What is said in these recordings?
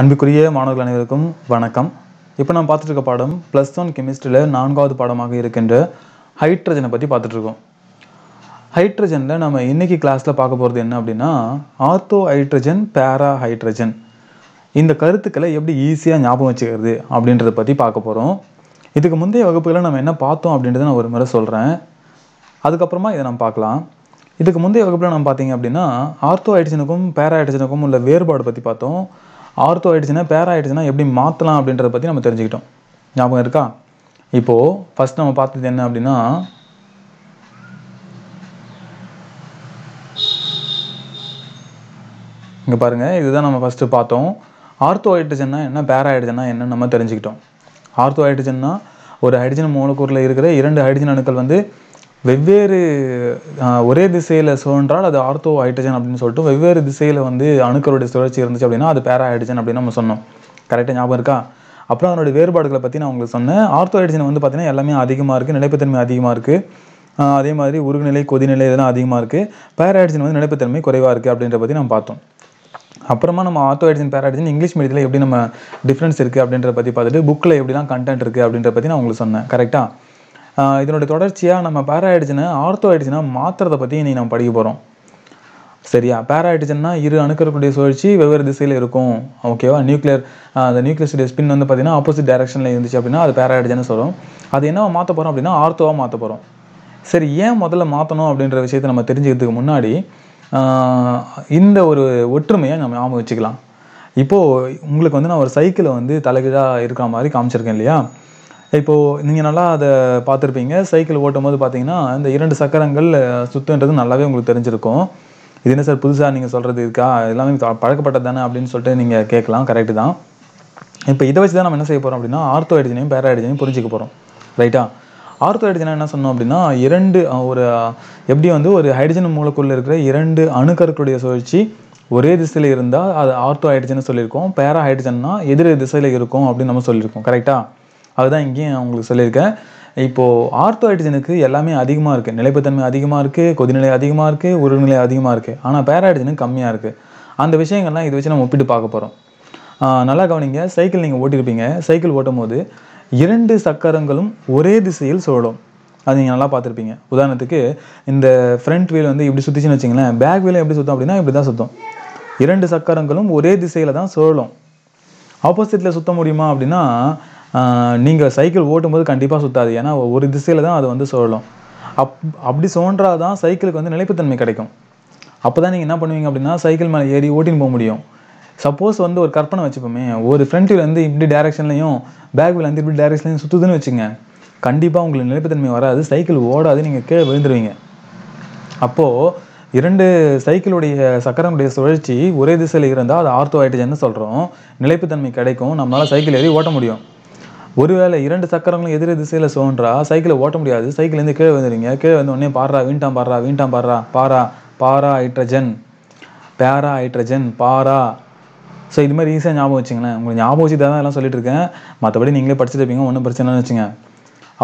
அன்புக்குரிய மாணவர்கள் அனைவருக்கும் வணக்கம் இப்போ நம்ம பார்த்துட்டு இருக்க பாடம் ப்ளஸ் ஒன் கெமிஸ்ட்ரியில் நான்காவது பாடமாக இருக்கின்ற ஹைட்ரஜனை பற்றி பார்த்துட்ருக்கோம் ஹைட்ரஜனில் நம்ம இன்றைக்கி கிளாஸில் பார்க்க போகிறது என்ன அப்படின்னா ஆர்த்தோ ஹைட்ரஜன் பேரா ஹைட்ரஜன் இந்த கருத்துக்களை எப்படி ஈஸியாக ஞாபகம் வச்சுக்கிறது அப்படின்றத பற்றி பார்க்க போகிறோம் இதுக்கு முந்தைய வகுப்புகளை நம்ம என்ன பார்த்தோம் அப்படின்றத நான் ஒரு முறை சொல்கிறேன் அதுக்கப்புறமா இதை நம்ம பார்க்கலாம் இதுக்கு முந்தைய வகுப்பில் நம்ம பார்த்தீங்க அப்படின்னா ஆர்த்தோ ஹைட்ரஜனுக்கும் பேரா ஹைட்ரஜனுக்கும் உள்ள வேறுபாடு பற்றி பார்த்தோம் ஆர்த்தோ ஆகிடுச்சுனா பேரா ஆகிடுச்சுன்னா எப்படி மாற்றலாம் அப்படின்றத பற்றி நம்ம தெரிஞ்சுக்கிட்டோம் ஞாபகம் இருக்கா இப்போது ஃபஸ்ட் நம்ம பார்த்தது என்ன அப்படின்னா இங்கே பாருங்கள் இதுதான் நம்ம ஃபஸ்ட்டு பார்த்தோம் ஆர்த்தோ ஆகிடுச்சுன்னா என்ன பேரா ஆகிடுச்சுன்னா என்னன்னு நம்ம தெரிஞ்சுக்கிட்டோம் ஆர்த்தோ ஆகிடுச்சுன்னா ஒரு ஹைட்ரஜன் மூலக்கூறில் இருக்கிற இரண்டு ஹைட்ரஜன் அணுக்கள் வந்து வெவ்வேறு ஒரே திசையில் சுழன்றால் அது ஆர்த்தோ ஹைட்ரஜன் அப்படின்னு சொல்லிட்டு வெவ்வேறு திசையில் வந்து அணுக்களுடைய சுழற்சி இருந்துச்சு அப்படின்னா அது பேரா ஹைட்ரஜன் அப்படின்னு நம்ம சொன்னோம் கரெக்டாக ஞாபகம் இருக்கா அப்புறம் அதனுடைய வேறுபாடுகளை பற்றி நான் உங்களுக்கு சொன்னேன் ஆர்த்தோ ஹைட்ரஜன் வந்து பார்த்திங்கன்னா எல்லாமே அதிகமாக இருக்குது நிலைப்புத்தன்மை அதிகமாக இருக்குது அதே மாதிரி உருகுநிலை கொதிநிலை இதெல்லாம் அதிகமாக இருக்குது பேராய்டிஜன் வந்து நிலைப்புத்தன்மை குறைவாக இருக்குது அப்படின்ற பற்றி நம்ம பார்த்தோம் அப்புறமா நம்ம ஆர்த்தோஹைட்ரஜன் பேராய்டிஜன் இங்கிலீஷ் மீடியத்தில் எப்படி நம்ம டிஃப்ரென்ஸ் இருக்குது அப்படின்ற பற்றி பார்த்துட்டு புக்கில் எப்படிலாம் கண்டென்ட் இருக்குது அப்படின்ற பற்றி நான் உங்களுக்கு சொன்னேன் கரெக்டாக இதனுடைய தொடர்ச்சியாக நம்ம பேராயிடுச்சுன்னா ஆர்த்தோ ஆயிடுச்சுன்னா மாத்திரத்தை பற்றி இன்னைக்கு நம்ம படிக்க போகிறோம் சரியா பேராயிடுச்சுன்னா இரு அணுக்கருக்குடைய சுழற்சி வெவ்வேறு திசையில் இருக்கும் ஓகேவா நியூக்ளியர் அந்த நியூக்ளியஸுடைய ஸ்பின் வந்து பார்த்தீங்கன்னா ஆப்போசிட் டேரக்ஷனில் இருந்துச்சு அப்படின்னா அது பேராயிடுச்சுன்னு சொல்கிறோம் அது என்னவா மாற்ற போகிறோம் அப்படின்னா ஆர்த்தோவாக மாற்ற போகிறோம் சரி ஏன் முதல்ல மாற்றணும் அப்படின்ற விஷயத்தை நம்ம தெரிஞ்சுக்கிறதுக்கு முன்னாடி இந்த ஒரு ஒற்றுமையை நம்ம ஞாபகம் வச்சுக்கலாம் இப்போது உங்களுக்கு வந்து நான் ஒரு சைக்கிளை வந்து தலைகீழாக இருக்கிற மாதிரி காமிச்சிருக்கேன் இல்லையா இப்போது நீங்கள் நல்லா அதை பார்த்துருப்பீங்க சைக்கிள் ஓட்டும் போது பார்த்தீங்கன்னா இந்த இரண்டு சக்கரங்கள் சுத்துன்றது நல்லாவே உங்களுக்கு தெரிஞ்சிருக்கும் இது என்ன சார் புதுசாக நீங்கள் சொல்கிறது இருக்கா எல்லாமே பழக்கப்பட்டது தானே அப்படின்னு சொல்லிட்டு நீங்கள் கேட்கலாம் கரெக்டு தான் இப்போ இதை வச்சு தான் நம்ம என்ன செய்ய போகிறோம் அப்படின்னா ஆர்த்தோ ஆர்த்தோஹைட்ரஜனையும் பேராஹைட்ரஜனையும் புரிஞ்சிக்க போகிறோம் ரைட்டா ஆர்த்தோஹைட்ரஜனை என்ன சொன்னோம் அப்படின்னா இரண்டு ஒரு எப்படி வந்து ஒரு ஹைட்ரஜன் மூலக்குள்ளே இருக்கிற இரண்டு அணுக்கருக்களுடைய சுழற்சி ஒரே திசையில் இருந்தால் அது ஆர்த்தோ ஹைட்ரஜன் சொல்லியிருக்கோம் பேரா ஹைட்ரஜன்னா எதிர் திசையில் இருக்கும் அப்படின்னு நம்ம சொல்லியிருக்கோம் கரெக்டாக அதுதான் இங்கேயும் அவங்களுக்கு சொல்லியிருக்கேன் இப்போது ஆர்த்தோஹைட்ரஜனுக்கு எல்லாமே அதிகமாக இருக்குது நிலைப்புத்தன்மை அதிகமாக இருக்குது கொதிநிலை அதிகமாக இருக்குது உருநிலை அதிகமாக இருக்குது ஆனால் பேராஹைட்ரஜனுக்கு கம்மியாக இருக்குது அந்த விஷயங்கள்லாம் இது வச்சு நம்ம ஒப்பிட்டு பார்க்க போகிறோம் நல்லா கவனிங்க சைக்கிள் நீங்கள் ஓட்டியிருப்பீங்க சைக்கிள் ஓட்டும் போது இரண்டு சக்கரங்களும் ஒரே திசையில் சுழலும் அது நீங்கள் நல்லா பார்த்துருப்பீங்க உதாரணத்துக்கு இந்த ஃப்ரண்ட் வீல் வந்து இப்படி சுற்றிச்சுன்னு வச்சிங்களேன் பேக் வீல் எப்படி சுத்தம் அப்படின்னா இப்படி தான் சுத்தம் இரண்டு சக்கரங்களும் ஒரே திசையில் தான் சுழலும் ஆப்போசிட்டில் சுற்ற முடியுமா அப்படின்னா நீங்கள் சைக்கிள் ஓட்டும்போது கண்டிப்பாக சுற்றாது ஏன்னா ஒரு திசையில் தான் அது வந்து சுழலும் அப் அப்படி சுழன்றா தான் சைக்கிளுக்கு வந்து நிலைப்புத்தன்மை கிடைக்கும் அப்போ தான் நீங்கள் என்ன பண்ணுவீங்க அப்படின்னா சைக்கிள் மேலே ஏறி ஓட்டின்னு போக முடியும் சப்போஸ் வந்து ஒரு கற்பனை வச்சுப்போமே ஒரு ஃப்ரண்ட் வீல் வந்து இப்படி டேரக்ஷன்லையும் பேக் வீல் வந்து இப்படி டேரக்ஷன்லையும் சுற்றுதுன்னு வச்சுங்க கண்டிப்பாக உங்களுக்கு நிலைப்புத்தன்மை வராது சைக்கிள் ஓடாது நீங்கள் கீழே விழுந்துருவீங்க அப்போது இரண்டு சைக்கிளுடைய சக்கரனுடைய சுழற்சி ஒரே திசையில் இருந்தால் அது ஆர்த்தோ ஹைட்ரஜன் சொல்கிறோம் நிலைப்புத்தன்மை கிடைக்கும் நம்மளால் சைக்கிள் ஏறி ஓட்ட முடியும் ஒருவேளை இரண்டு சக்கரங்களும் எதிர் திசையில் சோன்றா சைக்கிளை ஓட்ட முடியாது சைக்கிள்லேருந்து கீழே வந்துடுங்க கீழே வந்து உடனே பாரா வீண்டாம் பாரா வீண்டாம் para para para hydrogen para hydrogen para so இது மாதிரி ஈஸியாக ஞாபகம் வச்சுங்களேன் உங்களுக்கு ஞாபகம் வச்சு தான் எல்லாம் சொல்லிட்டு இருக்கேன் மற்றபடி நீங்களே படிச்சுட்டு இருப்பீங்க ஒன்றும் பிரச்சனைன்னு வச்சுங்க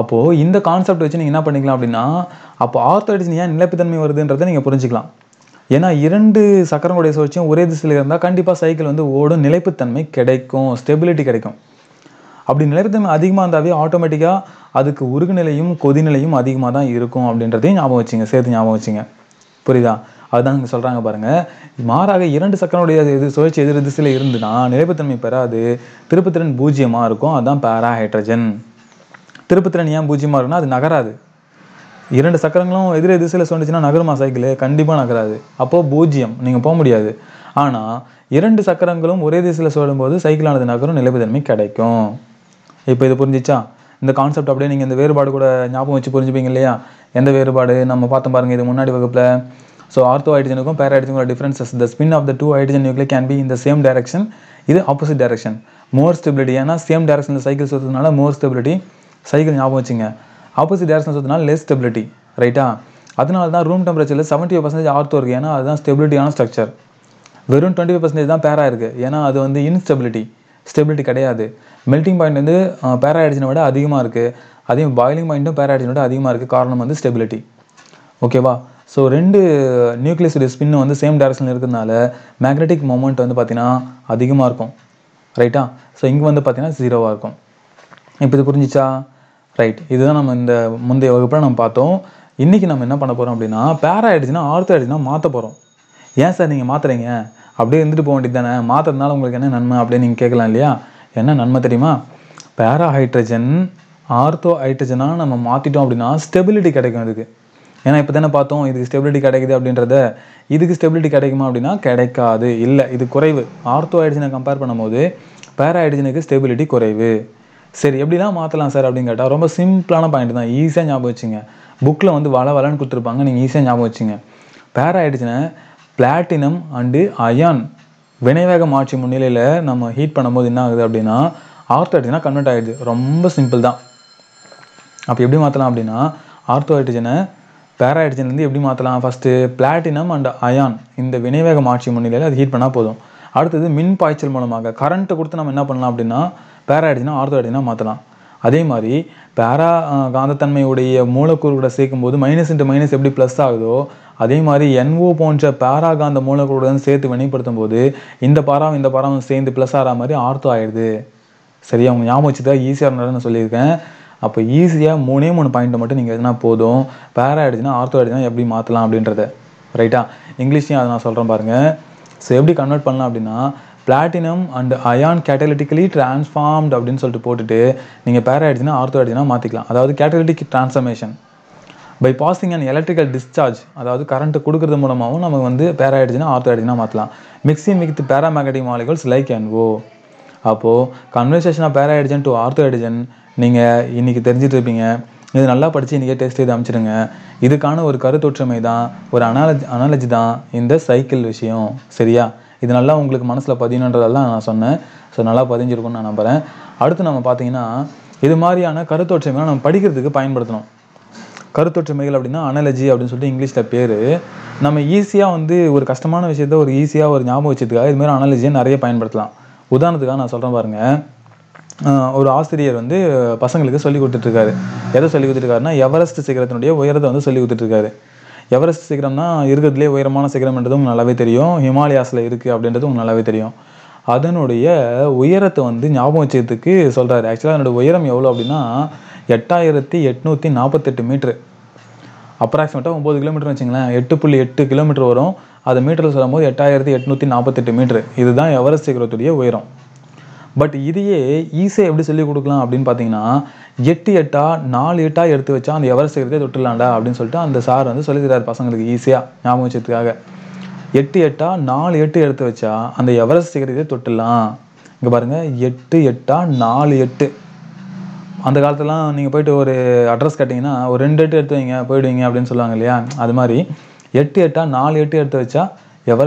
அப்போது இந்த கான்செப்ட் வச்சு நீங்கள் என்ன பண்ணிக்கலாம் அப்படின்னா அப்போ ஆர்த்தோடிஜன் ஏன் நிலப்புத்தன்மை வருதுன்றதை நீங்கள் புரிஞ்சுக்கலாம் ஏன்னா இரண்டு சக்கரங்களுடைய சுழற்சியும் ஒரே திசையில் இருந்தால் கண்டிப்பாக சைக்கிள் வந்து ஓடும் நிலைப்புத்தன்மை கிடைக்கும் ஸ்டெபிலிட்டி கிடைக்கும் அப்படி நிலத்தம் அதிகமாக இருந்தாவே ஆட்டோமேட்டிக்காக அதுக்கு உருகுநிலையும் கொதிநிலையும் அதிகமாக தான் இருக்கும் அப்படின்றதையும் ஞாபகம் வச்சுங்க சேர்த்து ஞாபகம் வச்சுங்க புரியுதா அதுதான் இங்கே சொல்கிறாங்க பாருங்கள் மாறாக இரண்டு சக்கரனுடைய இது சுழற்சி எதிர் திசையில் இருந்துன்னா நிலைப்புத்தன்மை பெறாது திருப்புத்திறன் பூஜ்ஜியமாக இருக்கும் அதுதான் பேரா ஹைட்ரஜன் திருப்புத்திறன் ஏன் பூஜ்ஜியமாக இருக்குன்னா அது நகராது இரண்டு சக்கரங்களும் எதிர் திசையில் சொன்னிச்சுன்னா நகருமா சைக்கிள் கண்டிப்பாக நகராது அப்போது பூஜ்ஜியம் நீங்கள் போக முடியாது ஆனால் இரண்டு சக்கரங்களும் ஒரே திசையில் சொல்லும்போது சைக்கிளானது நகரும் நிலைப்புத்தன்மை கிடைக்கும் இப்போ இது புரிஞ்சிச்சா இந்த கான்செப்ட் அப்படியே நீங்கள் இந்த வேறுபாடு கூட ஞாபகம் வச்சு புரிஞ்சுப்பீங்க இல்லையா எந்த வேறுபாடு நம்ம பார்த்தோம் பாருங்கள் இது முன்னாடி வகுப்பில் ஸோ ஆர்த்தோ ஹைட்ரஜனுக்கும் பேர ஹைட்ரஜனுக்கும் differences the spin of the two hydrogen nuclei can be இந்த சேம் டேரக்ஷன் இது ஆப்போசிட் டைரக்ஷன் மோர் ஸ்டெபிலிட்டி ஏன்னா சேம் டேரக்ஷனில் சைக்கிள் சுற்றுறதுனால மோர் ஸ்டெபிலிட்டி சைக்கிள் ஞாபகம் வச்சுங்க ஆப்போசிட் டேரக்ஷன் சுற்றுனால லெஸ் ஸ்டெபிலிட்டி ரைட்டா அதனால தான் ரூம் டெம்பரேச்சரில் செவன்ட்டி பர்சன்டேஜ் ஆர்த்தோ இருக்குது ஏன்னா அதுதான் ஸ்டெபிலிட்டியான ஸ்ட்ரக்சர் வெறும் டுவெண்ட்டி ஃபைவ் பர்சன்டேஜ் தான் பேரா இருக்குது ஏன்னா அது வந்து இன்ஸ்டெபிலிட்டி ஸ்டெபிலிட்டி கிடையாது மெல்டிங் பாயிண்ட் வந்து பேராடிஜனை விட அதிகமாக இருக்குது அதையும் பாய்லிங் பாயிண்ட்டும் பேராடிஜனை விட அதிகமாக இருக்குது காரணம் வந்து ஸ்டெபிலிட்டி ஓகேவா ஸோ ரெண்டு நியூக்ளியஸுடைய ஸ்பின்னு வந்து சேம் டேரக்ஷனில் இருக்கிறதுனால மேக்னெட்டிக் மூமெண்ட் வந்து பார்த்திங்கன்னா அதிகமாக இருக்கும் ரைட்டா ஸோ இங்கே வந்து பார்த்திங்கன்னா ஜீரோவாக இருக்கும் இப்போ இது புரிஞ்சிச்சா ரைட் இதுதான் நம்ம இந்த முந்தைய வகுப்பில் நம்ம பார்த்தோம் இன்றைக்கி நம்ம என்ன பண்ண போகிறோம் அப்படின்னா பேரா ஆயிடுச்சுன்னா ஆர்த்தோ ஆயிடுச்சுன்னா மாற்ற போகிறோம் ஏன் சார் நீங்கள் மாற்றுறீங்க அப்படியே இருந்துட்டு போக வேண்டியது தானே மாற்றுறதுனால உங்களுக்கு என்ன நன்மை அப்படின்னு நீங்கள் கேட்கலாம் இல்லையா என்ன நன்மை தெரியுமா பேராஹைட்ரஜன் ஆர்த்தோ ஹைட்ரஜனாக நம்ம மாற்றிட்டோம் அப்படின்னா ஸ்டெபிலிட்டி கிடைக்கும் இதுக்கு ஏன்னா இப்போ தானே பார்த்தோம் இதுக்கு ஸ்டெபிலிட்டி கிடைக்குது அப்படின்றத இதுக்கு ஸ்டெபிலிட்டி கிடைக்குமா அப்படின்னா கிடைக்காது இல்லை இது குறைவு ஆர்த்தோ ஹைட்ரஜனை கம்பேர் பண்ணும்போது பேராஹைட்ரஜனுக்கு ஸ்டெபிலிட்டி குறைவு சரி எப்படிலாம் மாற்றலாம் சார் அப்படின்னு கேட்டால் ரொம்ப சிம்பிளான பாயிண்ட் தான் ஈஸியாக ஞாபகம் வச்சுங்க புக்கில் வந்து வள வளன்னு கொடுத்துருப்பாங்க நீங்கள் ஈஸியாக ஞாபகம் வச்சுங்க பேராஹைட்ரஜனை பிளாட்டினம் அண்டு அயான் வினைவேக மாற்றி முன்னிலையில் நம்ம ஹீட் பண்ணும்போது என்ன ஆகுது அப்படின்னா ஆர்த்தோஹைட்ரஜனாக கன்வெர்ட் ஆகிடுது ரொம்ப சிம்பிள் தான் அப்போ எப்படி மாற்றலாம் அப்படின்னா ஆர்த்தோஹைட்ரஜனை பேராஹைட்ரஜன்லேருந்து எப்படி மாற்றலாம் ஃபஸ்ட்டு பிளாட்டினம் அண்ட் அயான் இந்த வினைவேக மாற்றி முன்னிலையில் அது ஹீட் பண்ணால் போதும் அடுத்தது மின் பாய்ச்சல் மூலமாக கரண்ட்டு கொடுத்து நம்ம என்ன பண்ணலாம் அப்படின்னா பேராஹைட்ரஜனாக ஆர்த்தோஹைட்ரஜனாக மாற்றலாம் அதே மாதிரி பேரா காந்தத்தன்மையுடைய மூலக்கூறுகளை சேர்க்கும்போது மைனஸ் இன்ட்டு மைனஸ் எப்படி ப்ளஸ் ஆகுதோ அதே மாதிரி என்ஓ போன்ற பேராகாந்த மூலக்கூறுடன் சேர்த்து வினைப்படுத்தும் போது இந்த பாராவும் இந்த பாராவும் சேர்ந்து ப்ளஸ் ஆகிற மாதிரி ஆர்த்தோ ஆயிடுது சரியா அவங்க ஞாபகம் வச்சு தான் ஈஸியாக இருந்தாலும் நான் சொல்லியிருக்கேன் அப்போ ஈஸியாக மூணே மூணு பாயிண்ட்டை மட்டும் நீங்கள் எதுனா போதும் பேரா ஆயிடுச்சுன்னா ஆர்த்தோ ஆயிடுச்சுன்னா எப்படி மாற்றலாம் அப்படின்றத ரைட்டா இங்கிலீஷ்லையும் அதை நான் சொல்கிறேன் பாருங்கள் ஸோ எப்படி கன்வெர்ட் பண்ணலாம் அப்படின்னா platinum and iron catalytically transformed அப்படின்னு சொல்லிட்டு போட்டுட்டு நீங்கள் பேரா ஆயிடுச்சுன்னா ஆர்த்தோ ஆயிடுச்சுன்னா மாற்றிக்கலாம் அதாவது catalytic transformation by passing and electrical discharge அதாவது கரண்ட்டு கொடுக்கறது மூலமாகவும் நம்ம வந்து பேராயிடுச்சுன்னா ஆர்த்தாயிடுச்சுனா மாற்றலாம் mixing with paramagnetic molecules like and O அப்போது கன்வர்சேஷனாக பேராயிடுஜன் டு ஆர்த்தோயிடுஜன் நீங்கள் இன்றைக்கி தெரிஞ்சிட்டு இருப்பீங்க இது நல்லா படித்து இன்றைக்கே டெஸ்ட் இது அமைச்சிடுங்க இதுக்கான ஒரு கருத்தொற்றுமை தான் ஒரு அனாலஜி அனாலஜி தான் இந்த சைக்கிள் விஷயம் சரியா இது நல்லா உங்களுக்கு மனசில் பதியணுன்றதெல்லாம் நான் சொன்னேன் ஸோ நல்லா பதிஞ்சிருக்கும்னு நான் நம்புகிறேன் அடுத்து நம்ம பார்த்தீங்கன்னா இது மாதிரியான கருத்தொற்றுமைலாம் நம்ம படிக்கிறதுக்கு பயன்படுத்தணும் கருத்தொற்றுமைகள் அப்படின்னா அனலஜி அப்படின்னு சொல்லிட்டு இங்கிலீஷில் பேர் நம்ம ஈஸியாக வந்து ஒரு கஷ்டமான விஷயத்த ஒரு ஈஸியாக ஒரு ஞாபகம் வச்சதுக்காக இதுமாதிரி அனாலஜியை நிறைய பயன்படுத்தலாம் உதாரணத்துக்காக நான் சொல்கிறேன் பாருங்கள் ஒரு ஆசிரியர் வந்து பசங்களுக்கு சொல்லி கொடுத்துட்ருக்காரு எதை சொல்லி கொடுத்துருக்காருன்னா எவரெஸ்ட் சிகரத்தினுடைய உயரத்தை வந்து சொல்லி கொடுத்துட்ருக்காரு எவரெஸ்ட் சிகரம்னா இருக்கிறதுலே உயரமான சிகரம்ன்றது உங்களுக்கு நல்லாவே தெரியும் ஹிமாலயாஸில் இருக்குது அப்படின்றது உங்களுக்கு நல்லாவே தெரியும் அதனுடைய உயரத்தை வந்து ஞாபகம் வச்சதுக்கு சொல்கிறாரு ஆக்சுவலாக அதனுடைய உயரம் எவ்வளோ அப்படின்னா எட்டாயிரத்தி எட்நூற்றி நாற்பத்தெட்டு மீட்ரு அப்ராக்சிமேட்டாக ஒம்பது கிலோமீட்டர் வச்சுங்களேன் எட்டு புள்ளி எட்டு கிலோமீட்டர் வரும் அது மீட்டரில் சொல்லும்போது எட்டாயிரத்தி எட்நூற்றி நாற்பத்தெட்டு மீட்ரு இதுதான் எவரெஸ்ட் சீக்கிரத்துடைய உயரம் பட் இதையே ஈஸியாக எப்படி சொல்லிக் கொடுக்கலாம் அப்படின்னு பார்த்தீங்கன்னா எட்டு எட்டாக நாலு எட்டாக எடுத்து வச்சா அந்த எவரெஸ்ட் சீக்கிரத்தை தொட்டுலாண்டா அப்படின்னு சொல்லிட்டு அந்த சார் வந்து சொல்லித்தரார் பசங்களுக்கு ஈஸியாக ஞாபகம் வச்சதுக்காக எட்டு எட்டாக நாலு எட்டு எடுத்து வச்சா அந்த எவரெஸ்ட் சீக்கிரத்தை தொட்டுடலாம் இங்கே பாருங்கள் எட்டு எட்டாக நாலு எட்டு அந்த காலத்துலலாம் நீங்கள் போயிட்டு ஒரு அட்ரஸ் கேட்டிங்கன்னா ஒரு ரெண்டு எட்டு எடுத்து வைங்க போயிடுவீங்க அப்படின்னு சொல்லுவாங்க இல்லையா அது மாதிரி எட்டு எட்டாக நாலு எட்டு எடுத்து வச்சா எவ்வளோ